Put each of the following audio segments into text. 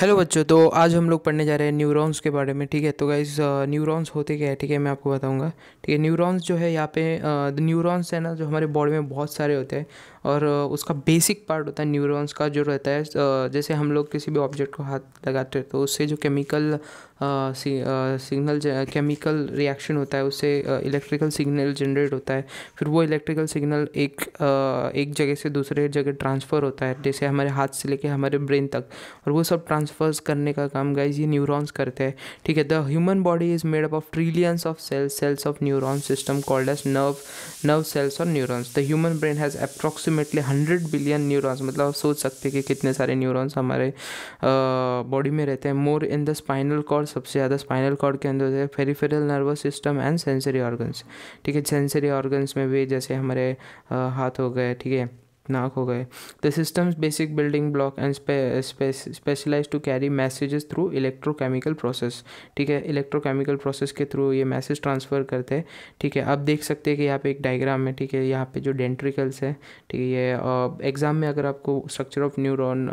hello बच्चों तो आज हम लोग पढ़ने जा रहे हैं न्यूरॉन्स के बारे में ठीक है तो गाइज न्यूरॉन्स uh, होते क्या है ठीक है मैं आपको बताऊंगा ठीक है न्यूरॉन्स जो है यहाँ पे न्यूरॉन्स uh, है ना जो हमारे बॉडी में बहुत सारे होते हैं और उसका बेसिक पार्ट होता है न्यूरॉन्स का जो रहता है जैसे हम लोग किसी भी ऑब्जेक्ट को हाथ लगाते हैं तो उससे जो केमिकल सिग्नल केमिकल रिएक्शन होता है उससे इलेक्ट्रिकल सिग्नल जनरेट होता है फिर वो इलेक्ट्रिकल सिग्नल एक एक जगह से दूसरे जगह ट्रांसफ़र होता है जैसे हमारे हाथ से लेके हमारे ब्रेन तक और वो सब ट्रांसफर्स करने का काम गाइज ये न्यूरॉन्स करते हैं ठीक है the human body is made up of trillions of cells cells of neuron system called as nerve nerve cells और neurons the human brain has approxi approximately hundred billion neurons मतलब आप सोच सकते हैं कि कितने सारे न्यूरॉन्स हमारे बॉडी में रहते हैं more in the spinal cord सबसे ज़्यादा स्पाइनल कॉर्ड के अंदर है peripheral nervous system and sensory organs ठीक है सेंसरी ऑर्गन्स में भी जैसे हमारे हाथ हो गए ठीक है नाक हो गए the systems basic building block and specialise to carry messages through electrochemical process ठीक है इलेक्ट्रोकेमिकल प्रोसेस के थ्रू ये मैसेज ट्रांसफ़र करते हैं ठीक है आप देख सकते हैं कि यहाँ पे एक डायग्राम है ठीक है यहाँ पे जो डेंट्रिकल्स है ठीक है ये एग्ज़ाम में अगर आपको structure of neuron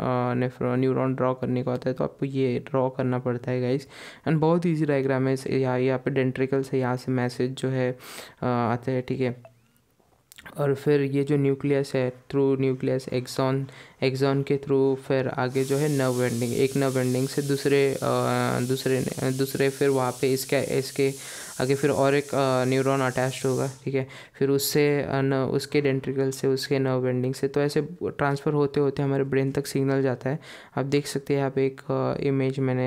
neuron draw करने को आता है तो आपको ये ड्रॉ करना पड़ता है गाइज एंड बहुत ईजी डायग्राम है यहाँ यहाँ पे डेंट्रिकल्स है यहाँ से मैसेज जो है आते हैं ठीक है और फिर ये जो न्यूक्लियस है थ्रू न्यूक्लियस एक्सॉन एक्सॉन के थ्रू फिर आगे जो है नर्व एंडिंग एक नर्व एंडिंग से दूसरे दूसरे दूसरे फिर वहाँ पे इसके इसके आगे फिर और एक न्यूरॉन अटैच होगा ठीक है फिर उससे न उसके डेंट्रिकल से उसके नर्व बेंडिंग से तो ऐसे ट्रांसफ़र होते होते हमारे ब्रेन तक सिग्नल जाता है आप देख सकते हैं यहाँ पे एक इमेज मैंने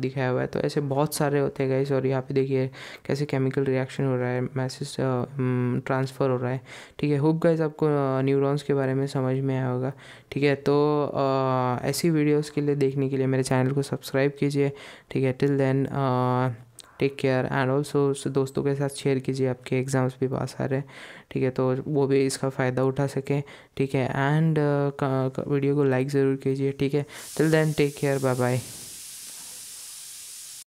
दिखाया हुआ है तो ऐसे बहुत सारे होते हैं गाइस और यहाँ पे देखिए कैसे केमिकल रिएक्शन हो रहा है मैसेज ट्रांसफ़र हो रहा है ठीक है होप गाइज आपको न्यूरॉन्स के बारे में समझ में आया होगा ठीक है तो ऐसी वीडियोज़ के लिए देखने के लिए मेरे चैनल को सब्सक्राइब कीजिए ठीक है till then take care and also दोस्तों के साथ शेयर कीजिए आपके एग्ज़ाम्स भी पास आ रहे ठीक है तो वो भी इसका फ़ायदा उठा सकें ठीक है एंड वीडियो uh, को लाइक ज़रूर कीजिए ठीक है till then take care bye bye